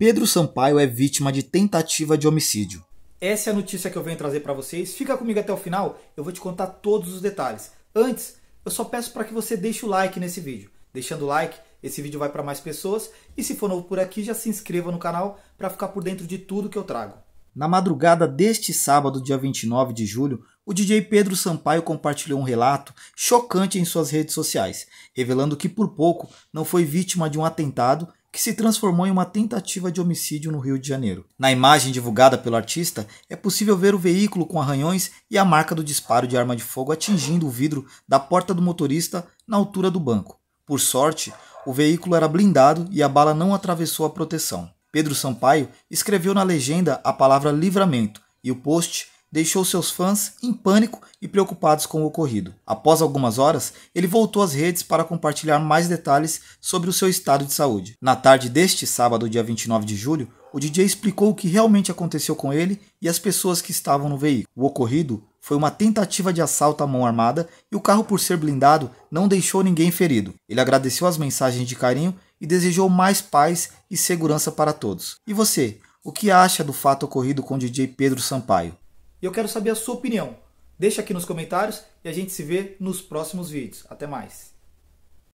Pedro Sampaio é vítima de tentativa de homicídio. Essa é a notícia que eu venho trazer para vocês. Fica comigo até o final, eu vou te contar todos os detalhes. Antes, eu só peço para que você deixe o like nesse vídeo. Deixando o like, esse vídeo vai para mais pessoas e se for novo por aqui, já se inscreva no canal para ficar por dentro de tudo que eu trago. Na madrugada deste sábado, dia 29 de julho, o DJ Pedro Sampaio compartilhou um relato chocante em suas redes sociais, revelando que por pouco não foi vítima de um atentado que se transformou em uma tentativa de homicídio no Rio de Janeiro. Na imagem divulgada pelo artista, é possível ver o veículo com arranhões e a marca do disparo de arma de fogo atingindo o vidro da porta do motorista na altura do banco. Por sorte, o veículo era blindado e a bala não atravessou a proteção. Pedro Sampaio escreveu na legenda a palavra livramento e o post deixou seus fãs em pânico e preocupados com o ocorrido. Após algumas horas, ele voltou às redes para compartilhar mais detalhes sobre o seu estado de saúde. Na tarde deste sábado, dia 29 de julho, o DJ explicou o que realmente aconteceu com ele e as pessoas que estavam no veículo. O ocorrido foi uma tentativa de assalto à mão armada e o carro, por ser blindado, não deixou ninguém ferido. Ele agradeceu as mensagens de carinho e desejou mais paz e segurança para todos. E você, o que acha do fato ocorrido com o DJ Pedro Sampaio? E eu quero saber a sua opinião. Deixa aqui nos comentários e a gente se vê nos próximos vídeos. Até mais!